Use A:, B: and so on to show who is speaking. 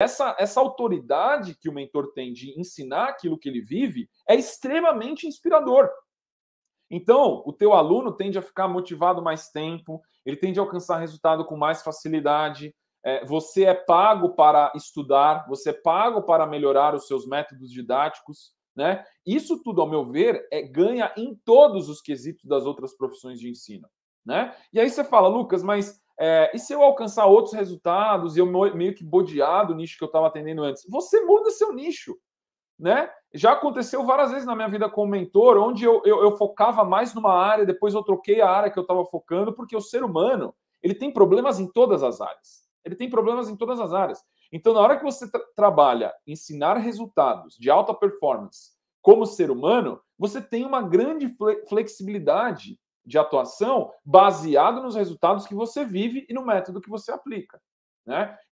A: essa, essa autoridade que o mentor tem de ensinar aquilo que ele vive é extremamente inspirador. Então, o teu aluno tende a ficar motivado mais tempo, ele tende a alcançar resultado com mais facilidade. É, você é pago para estudar, você é pago para melhorar os seus métodos didáticos. Né? Isso tudo, ao meu ver, é ganha em todos os quesitos das outras profissões de ensino. Né? E aí você fala, Lucas, mas é, e se eu alcançar outros resultados e eu meio que bodear do nicho que eu estava atendendo antes? Você muda seu nicho, né? Já aconteceu várias vezes na minha vida como mentor, onde eu, eu, eu focava mais numa área, depois eu troquei a área que eu estava focando, porque o ser humano ele tem problemas em todas as áreas. Ele tem problemas em todas as áreas. Então, na hora que você tra trabalha ensinar resultados de alta performance como ser humano, você tem uma grande fle flexibilidade de atuação baseado nos resultados que você vive e no método que você aplica. Né?